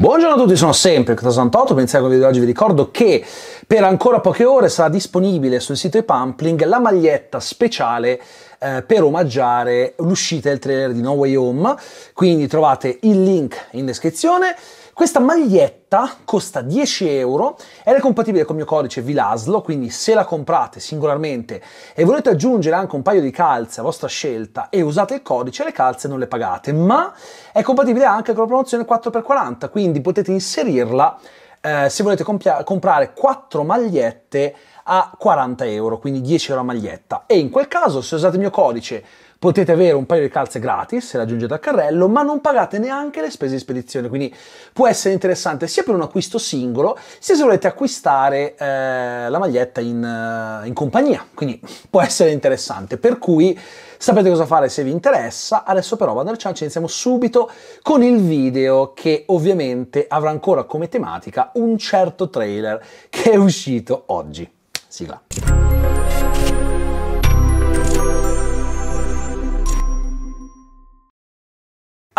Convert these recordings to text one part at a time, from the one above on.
Buongiorno a tutti, sono sempre Catasantoto, per iniziare con video di oggi vi ricordo che per ancora poche ore sarà disponibile sul sito ePumpling la maglietta speciale eh, per omaggiare l'uscita del trailer di No Way Home, quindi trovate il link in descrizione questa maglietta costa 10 euro ed è compatibile con il mio codice VILASLO, quindi se la comprate singolarmente e volete aggiungere anche un paio di calze a vostra scelta e usate il codice, le calze non le pagate, ma è compatibile anche con la promozione 4x40, quindi potete inserirla eh, se volete comprare 4 magliette a 40 euro, quindi 10 euro a maglietta. E in quel caso, se usate il mio codice potete avere un paio di calze gratis se le aggiungete al carrello, ma non pagate neanche le spese di spedizione, quindi può essere interessante sia per un acquisto singolo, sia se volete acquistare eh, la maglietta in, eh, in compagnia, quindi può essere interessante. Per cui sapete cosa fare se vi interessa, adesso però vado al ciancio e iniziamo subito con il video che ovviamente avrà ancora come tematica un certo trailer che è uscito oggi. Sigla.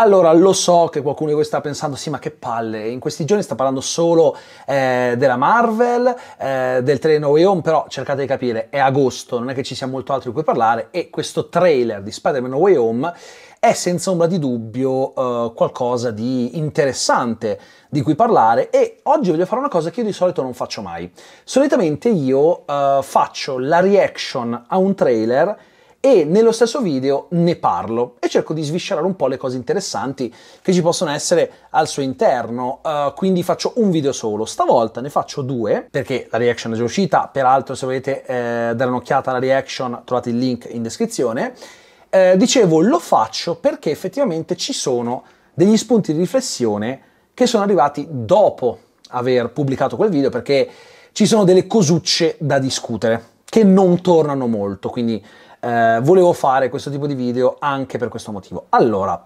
Allora, lo so che qualcuno di voi sta pensando, sì, ma che palle, in questi giorni sta parlando solo eh, della Marvel, eh, del trailer Way Home, però cercate di capire, è agosto, non è che ci sia molto altro di cui parlare e questo trailer di Spider-Man Way Home è senza ombra di dubbio uh, qualcosa di interessante di cui parlare e oggi voglio fare una cosa che io di solito non faccio mai. Solitamente io uh, faccio la reaction a un trailer e nello stesso video ne parlo e cerco di sviscerare un po' le cose interessanti che ci possono essere al suo interno, uh, quindi faccio un video solo. Stavolta ne faccio due perché la reaction è già uscita, peraltro se volete eh, dare un'occhiata alla reaction trovate il link in descrizione. Eh, dicevo, lo faccio perché effettivamente ci sono degli spunti di riflessione che sono arrivati dopo aver pubblicato quel video perché ci sono delle cosucce da discutere che non tornano molto, quindi eh, volevo fare questo tipo di video anche per questo motivo. Allora,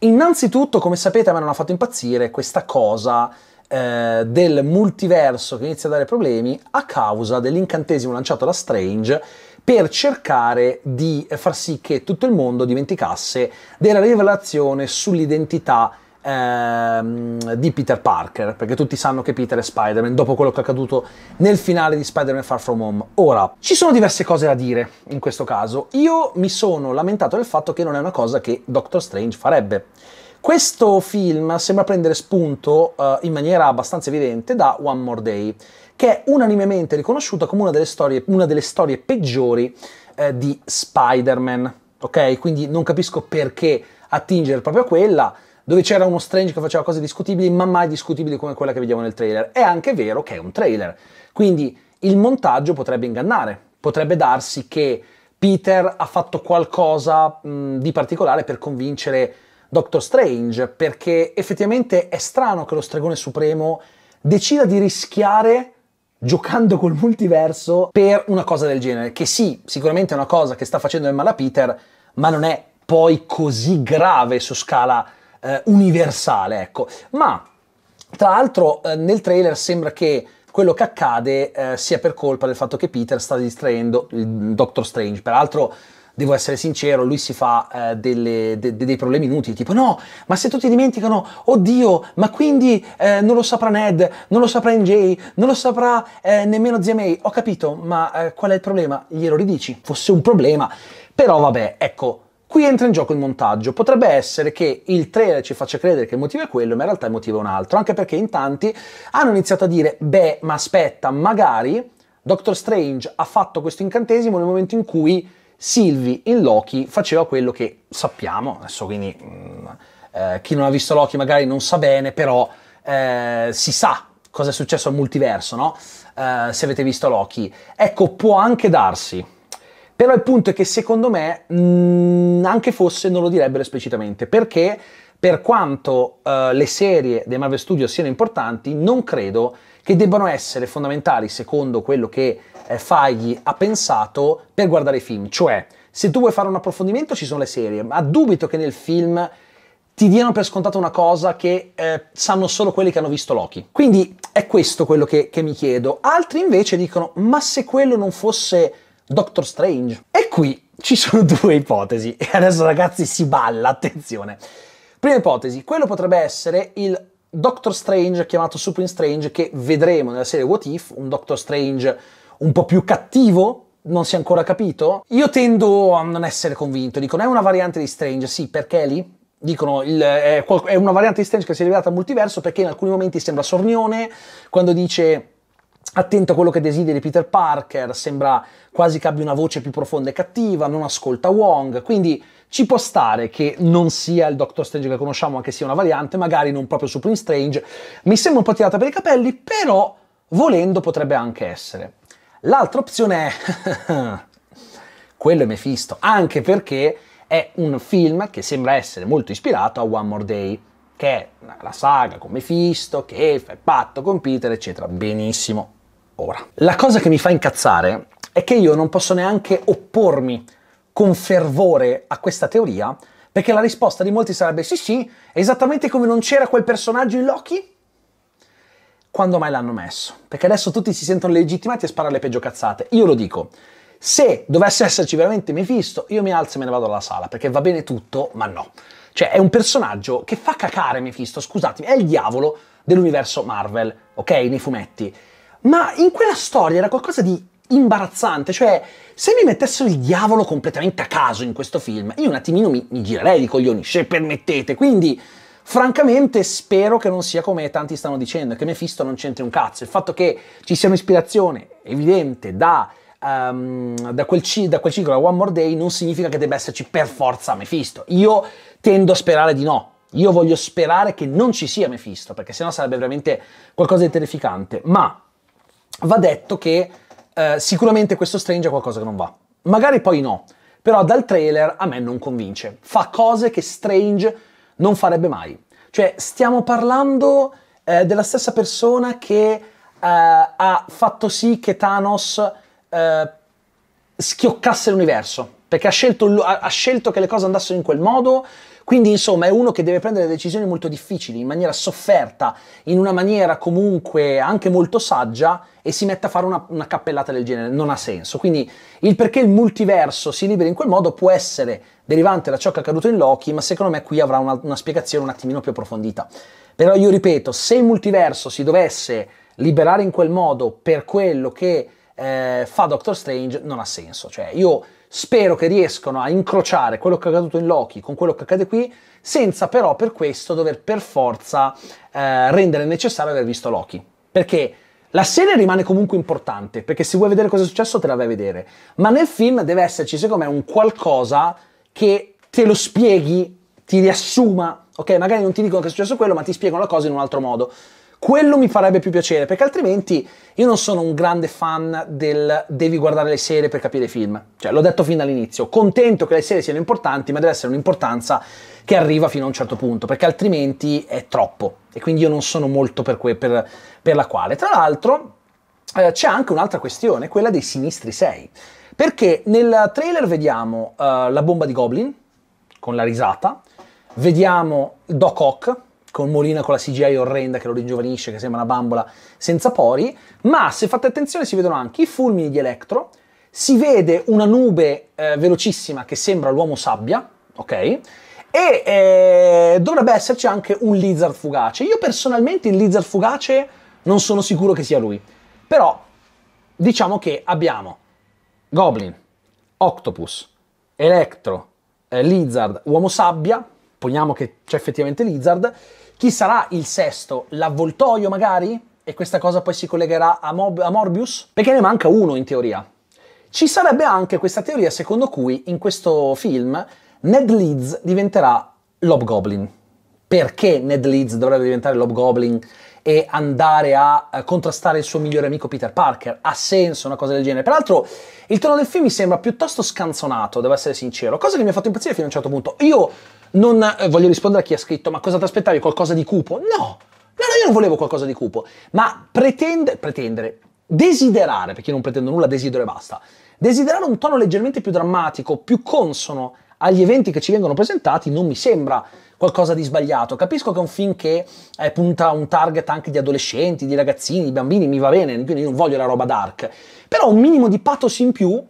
innanzitutto, come sapete, a me non ha fatto impazzire questa cosa eh, del multiverso che inizia a dare problemi a causa dell'incantesimo lanciato da Strange per cercare di far sì che tutto il mondo dimenticasse della rivelazione sull'identità ehm, di Peter Parker, perché tutti sanno che Peter è Spider-Man dopo quello che è accaduto nel finale di Spider-Man Far From Home. Ora, ci sono diverse cose da dire in questo caso. Io mi sono lamentato del fatto che non è una cosa che Doctor Strange farebbe. Questo film sembra prendere spunto uh, in maniera abbastanza evidente da One More Day, che è unanimemente riconosciuta come una delle storie, una delle storie peggiori eh, di Spider-Man. Ok? Quindi non capisco perché attingere proprio a quella dove c'era uno Strange che faceva cose discutibili, ma mai discutibili come quella che vediamo nel trailer. È anche vero che è un trailer, quindi il montaggio potrebbe ingannare, potrebbe darsi che Peter ha fatto qualcosa mh, di particolare per convincere Doctor Strange, perché effettivamente è strano che lo Stregone Supremo decida di rischiare giocando col multiverso per una cosa del genere, che sì, sicuramente è una cosa che sta facendo male a Peter, ma non è poi così grave su scala eh, universale, ecco. Ma tra l'altro eh, nel trailer sembra che quello che accade eh, sia per colpa del fatto che Peter sta distraendo il Doctor Strange. Peraltro devo essere sincero, lui si fa eh, delle, de, de, dei problemi inutili, tipo no, ma se tutti dimenticano, oddio, ma quindi eh, non lo saprà Ned, non lo saprà NJ, non lo saprà eh, nemmeno zia May, ho capito, ma eh, qual è il problema? Glielo ridici, fosse un problema, però vabbè, ecco, Qui entra in gioco il montaggio. Potrebbe essere che il trailer ci faccia credere che il motivo è quello, ma in realtà il motivo è un altro, anche perché in tanti hanno iniziato a dire, beh, ma aspetta, magari Doctor Strange ha fatto questo incantesimo nel momento in cui Sylvie in Loki faceva quello che sappiamo, adesso quindi mm, eh, chi non ha visto Loki magari non sa bene, però eh, si sa cosa è successo al multiverso, no? Eh, se avete visto Loki. Ecco, può anche darsi però il punto è che secondo me, mh, mm, anche fosse, non lo direbbero esplicitamente, perché per quanto uh, le serie dei Marvel Studios siano importanti, non credo che debbano essere fondamentali secondo quello che eh, Fagli ha pensato per guardare i film. Cioè, se tu vuoi fare un approfondimento ci sono le serie, ma dubito che nel film ti diano per scontato una cosa che eh, sanno solo quelli che hanno visto Loki. Quindi è questo quello che, che mi chiedo. Altri invece dicono, ma se quello non fosse Doctor Strange. E qui ci sono due ipotesi. E adesso ragazzi si balla, attenzione. Prima ipotesi, quello potrebbe essere il Doctor Strange chiamato Supreme Strange che vedremo nella serie What If, un Doctor Strange un po' più cattivo, non si è ancora capito. Io tendo a non essere convinto, dicono è una variante di Strange, sì, perché lì? Dicono il, è, è una variante di Strange che si è rivelata al multiverso perché in alcuni momenti sembra sornione, quando dice attento a quello che desideri Peter Parker, sembra quasi che abbia una voce più profonda e cattiva, non ascolta Wong, quindi ci può stare che non sia il Doctor Strange che conosciamo, anche sia una variante, magari non proprio Supreme Strange, mi sembra un po' tirata per i capelli, però volendo potrebbe anche essere. L'altra opzione è... quello è Mephisto, anche perché è un film che sembra essere molto ispirato a One More Day, che è la saga con Mephisto, che fa il patto con Peter, eccetera. Benissimo, ora. La cosa che mi fa incazzare è che io non posso neanche oppormi con fervore a questa teoria, perché la risposta di molti sarebbe sì sì, esattamente come non c'era quel personaggio in Loki, quando mai l'hanno messo? Perché adesso tutti si sentono legittimati a sparare le peggio cazzate. Io lo dico, se dovesse esserci veramente Mephisto, io mi alzo e me ne vado dalla sala, perché va bene tutto, ma no. Cioè, è un personaggio che fa cacare Mephisto, scusatemi, è il diavolo dell'universo Marvel, ok? Nei fumetti ma in quella storia era qualcosa di imbarazzante, cioè se mi mettessero il diavolo completamente a caso in questo film, io un attimino mi, mi girerei di coglioni, se permettete, quindi francamente spero che non sia come tanti stanno dicendo, che Mephisto non c'entri un cazzo, il fatto che ci sia un'ispirazione evidente da Um, da, quel da, quel ciclo da One More Day non significa che debba esserci per forza Mephisto. Io tendo a sperare di no. Io voglio sperare che non ci sia Mephisto, perché sennò sarebbe veramente qualcosa di terrificante. Ma va detto che eh, sicuramente questo Strange è qualcosa che non va. Magari poi no, però dal trailer a me non convince. Fa cose che Strange non farebbe mai. Cioè, stiamo parlando eh, della stessa persona che eh, ha fatto sì che Thanos eh, schioccasse l'universo, perché ha scelto, ha scelto che le cose andassero in quel modo, quindi insomma è uno che deve prendere decisioni molto difficili, in maniera sofferta, in una maniera comunque anche molto saggia e si mette a fare una, una cappellata del genere, non ha senso. Quindi il perché il multiverso si libera in quel modo può essere derivante da ciò che è accaduto in Loki, ma secondo me qui avrà una, una spiegazione un attimino più approfondita. Però io ripeto, se il multiverso si dovesse liberare in quel modo per quello che eh, fa Doctor Strange, non ha senso. Cioè io Spero che riescano a incrociare quello che è accaduto in Loki con quello che accade qui, senza però per questo dover per forza eh, rendere necessario aver visto Loki. Perché la serie rimane comunque importante, perché se vuoi vedere cosa è successo te la vai a vedere, ma nel film deve esserci secondo me un qualcosa che te lo spieghi, ti riassuma, ok? Magari non ti dicono che è successo quello, ma ti spiegano la cosa in un altro modo. Quello mi farebbe più piacere, perché altrimenti io non sono un grande fan del devi guardare le serie per capire i film. Cioè, l'ho detto fin dall'inizio, contento che le serie siano importanti, ma deve essere un'importanza che arriva fino a un certo punto, perché altrimenti è troppo. E quindi io non sono molto per, que- per, per la quale. Tra l'altro eh, c'è anche un'altra questione, quella dei sinistri 6. Perché nel trailer vediamo uh, la bomba di Goblin, con la risata, vediamo Doc Ock, con Molina con la CGI orrenda che lo ringiovanisce, che sembra una bambola senza pori, ma se fate attenzione si vedono anche i fulmini di Electro, si vede una nube eh, velocissima che sembra l'uomo sabbia, ok? E eh, dovrebbe esserci anche un lizard fugace. Io personalmente il lizard fugace non sono sicuro che sia lui, però diciamo che abbiamo Goblin, Octopus, Electro, eh, Lizard, Uomo Sabbia, poniamo che c'è effettivamente Lizard, chi sarà il sesto? L'avvoltoio magari? E questa cosa poi si collegherà a, Mob a Morbius? Perché ne manca uno in teoria. Ci sarebbe anche questa teoria secondo cui in questo film Ned Leeds diventerà Lobgoblin. Perché Ned Leeds dovrebbe diventare Lobgoblin e andare a eh, contrastare il suo migliore amico Peter Parker? Ha senso una cosa del genere? Peraltro il tono del film mi sembra piuttosto scanzonato, devo essere sincero, cosa che mi ha fatto impazzire fino a un certo punto. Io non eh, voglio rispondere a chi ha scritto, ma cosa ti aspettavi? Qualcosa di cupo? No, no, no, io non volevo qualcosa di cupo, ma pretende, pretendere, desiderare, perché io non pretendo nulla, desidero e basta, desiderare un tono leggermente più drammatico, più consono agli eventi che ci vengono presentati, non mi sembra qualcosa di sbagliato. Capisco che è un film che eh, punta un target anche di adolescenti, di ragazzini, di bambini, mi va bene, quindi non voglio la roba dark. Però un minimo di pathos in più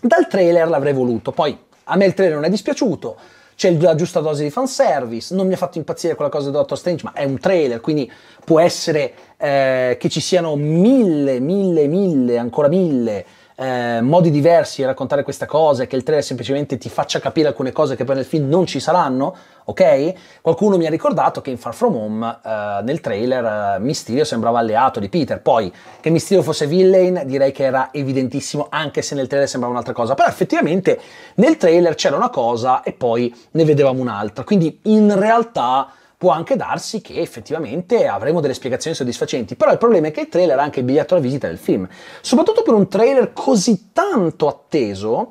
dal trailer l'avrei voluto. Poi a me il trailer non è dispiaciuto, c'è la giusta dose di fanservice, non mi ha fatto impazzire quella cosa di Doctor Strange, ma è un trailer, quindi può essere eh, che ci siano mille, mille, mille, ancora mille eh, modi diversi di raccontare questa cosa e che il trailer semplicemente ti faccia capire alcune cose che poi nel film non ci saranno, ok? Qualcuno mi ha ricordato che in Far From Home eh, nel trailer eh, Mysterio sembrava alleato di Peter, poi che Mysterio fosse villain direi che era evidentissimo anche se nel trailer sembrava un'altra cosa, però effettivamente nel trailer c'era una cosa e poi ne vedevamo un'altra, quindi in realtà può anche darsi che effettivamente avremo delle spiegazioni soddisfacenti, però il problema è che il trailer ha anche bigliato la visita del film, soprattutto per un trailer così tanto atteso,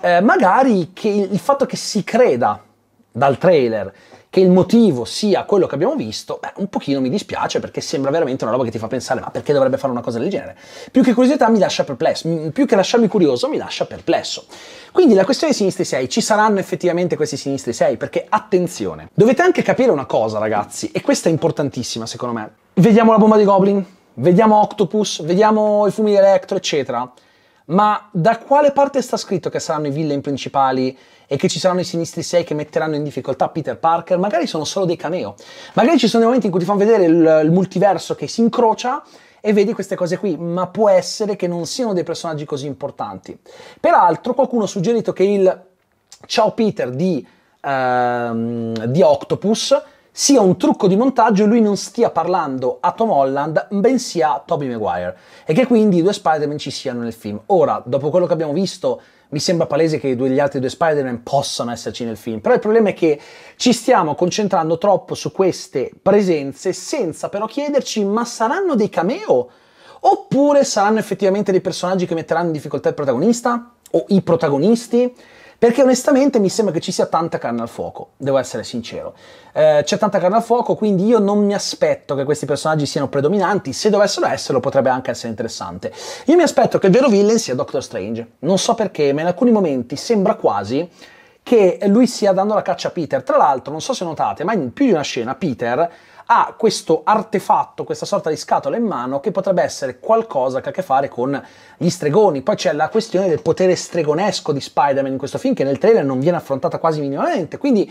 eh, magari che il fatto che si creda dal trailer che il motivo sia quello che abbiamo visto, beh, un pochino mi dispiace perché sembra veramente una roba che ti fa pensare, ma perché dovrebbe fare una cosa del genere? Più che curiosità mi lascia perplesso, più che lasciarmi curioso mi lascia perplesso. Quindi la questione dei sinistri 6, ci saranno effettivamente questi sinistri 6? Perché attenzione, dovete anche capire una cosa ragazzi, e questa è importantissima secondo me. Vediamo la bomba di Goblin, vediamo Octopus, vediamo i fumi di Electro, eccetera ma da quale parte sta scritto che saranno i villain principali e che ci saranno i sinistri 6 che metteranno in difficoltà Peter Parker? Magari sono solo dei cameo, magari ci sono dei momenti in cui ti fanno vedere il, il multiverso che si incrocia e vedi queste cose qui, ma può essere che non siano dei personaggi così importanti. Peraltro qualcuno ha suggerito che il Ciao Peter di, ehm, di Octopus sia un trucco di montaggio e lui non stia parlando a Tom Holland, bensì a Tobey Maguire, e che quindi i due Spider-Man ci siano nel film. Ora, dopo quello che abbiamo visto, mi sembra palese che gli altri due Spider-Man possano esserci nel film, però il problema è che ci stiamo concentrando troppo su queste presenze senza però chiederci ma saranno dei cameo? Oppure saranno effettivamente dei personaggi che metteranno in difficoltà il protagonista? O i protagonisti? Perché onestamente mi sembra che ci sia tanta carne al fuoco, devo essere sincero. Eh, c'è tanta carne al fuoco, quindi io non mi aspetto che questi personaggi siano predominanti, se dovessero esserlo potrebbe anche essere interessante. Io mi aspetto che il vero villain sia Doctor Strange, non so perché, ma in alcuni momenti sembra quasi che lui stia dando la caccia a Peter. Tra l'altro, non so se notate, ma in più di una scena Peter ha questo artefatto, questa sorta di scatola in mano che potrebbe essere qualcosa che ha a che fare con gli stregoni. Poi c'è la questione del potere stregonesco di Spider-Man in questo film che nel trailer non viene affrontata quasi minimamente, quindi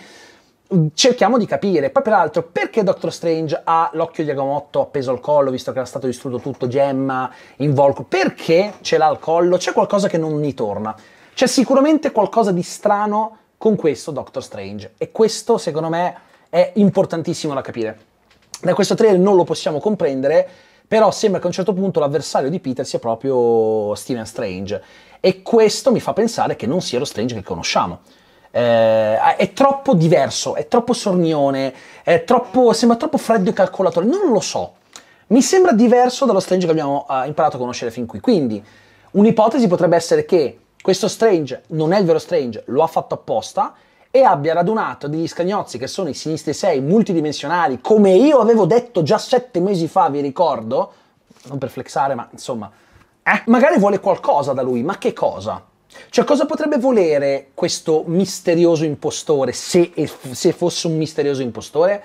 mm, cerchiamo di capire. Poi peraltro perché Doctor Strange ha l'occhio di Agamotto appeso al collo, visto che era stato distrutto tutto, gemma, Involco, perché ce l'ha al collo? C'è qualcosa che non gli torna. C'è sicuramente qualcosa di strano con questo Doctor Strange e questo secondo me è importantissimo da capire. Da questo trailer non lo possiamo comprendere, però sembra che a un certo punto l'avversario di Peter sia proprio Steven Strange. E questo mi fa pensare che non sia lo Strange che conosciamo. Eh, è troppo diverso, è troppo sornione, è troppo, sembra troppo freddo e calcolatore, non lo so. Mi sembra diverso dallo Strange che abbiamo eh, imparato a conoscere fin qui. Quindi, un'ipotesi potrebbe essere che questo Strange non è il vero Strange, lo ha fatto apposta, e abbia radunato degli scagnozzi che sono i sinistri 6 multidimensionali, come io avevo detto già sette mesi fa, vi ricordo, non per flexare, ma insomma, eh, magari vuole qualcosa da lui, ma che cosa? Cioè, cosa potrebbe volere questo misterioso impostore, se, se fosse un misterioso impostore?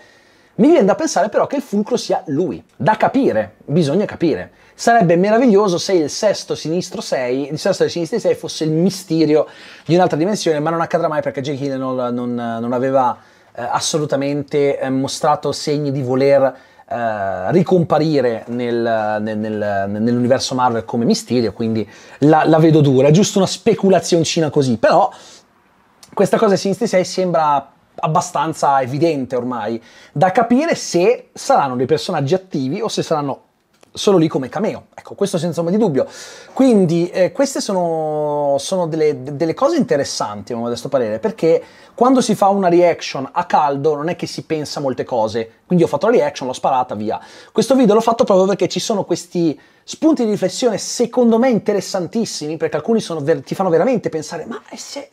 Mi viene da pensare però che il fulcro sia lui. Da capire, bisogna capire. Sarebbe meraviglioso se il sesto sinistro 6, il sesto dei 6 fosse il misterio di un'altra dimensione, ma non accadrà mai perché Jake Hill non, non aveva eh, assolutamente eh, mostrato segni di voler Uh, ricomparire nel, nel, nel, nell'universo Marvel come misterio, quindi la, la, vedo dura, è giusto una speculazioncina così, però questa cosa di Sinistri 6 sembra abbastanza evidente ormai, da capire se saranno dei personaggi attivi o se saranno solo lì come cameo. Ecco, questo senza ombra di dubbio. Quindi eh, queste sono, sono delle, delle, cose interessanti, a mio modesto parere, perché quando si fa una reaction a caldo non è che si pensa molte cose. Quindi ho fatto la reaction, l'ho sparata, via. Questo video l'ho fatto proprio perché ci sono questi spunti di riflessione, secondo me interessantissimi, perché alcuni sono, ti fanno veramente pensare, ma se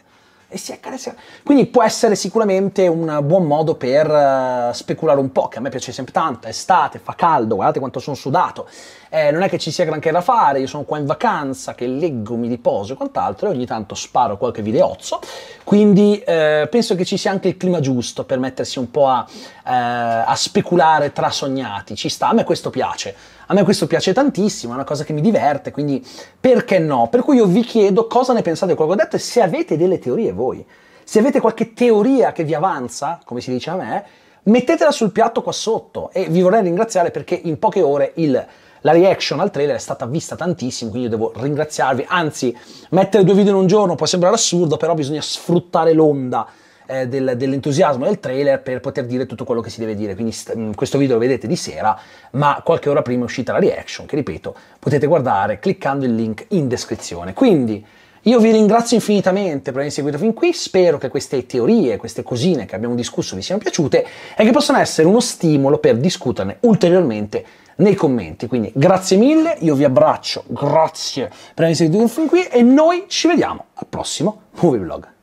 e si accarezza. Quindi può essere sicuramente un buon modo per uh, speculare un po', che a me piace sempre tanto, è estate, fa caldo, guardate quanto sono sudato, eh, non è che ci sia granché da fare, io sono qua in vacanza, che leggo, mi riposo e quant'altro, e ogni tanto sparo qualche videozzo, quindi eh, penso che ci sia anche il clima giusto per mettersi un po' a, eh, a speculare tra sognati, ci sta, a me questo piace. A me questo piace tantissimo, è una cosa che mi diverte, quindi perché no? Per cui io vi chiedo cosa ne pensate di quello che ho detto e se avete delle teorie voi. Se avete qualche teoria che vi avanza, come si dice a me, mettetela sul piatto qua sotto e vi vorrei ringraziare perché in poche ore il la reaction al trailer è stata vista tantissimo, quindi io devo ringraziarvi. Anzi, mettere due video in un giorno può sembrare assurdo, però bisogna sfruttare l'onda eh, del, dell'entusiasmo del trailer per poter dire tutto quello che si deve dire. Quindi st- mm, questo video lo vedete di sera, ma qualche ora prima è uscita la reaction, che ripeto, potete guardare cliccando il link in descrizione. Quindi io vi ringrazio infinitamente per avermi seguito fin qui, spero che queste teorie, queste cosine che abbiamo discusso vi siano piaciute e che possano essere uno stimolo per discuterne ulteriormente nei commenti. Quindi grazie mille, io vi abbraccio, grazie per avermi seguito fin qui e noi ci vediamo al prossimo Movie Vlog.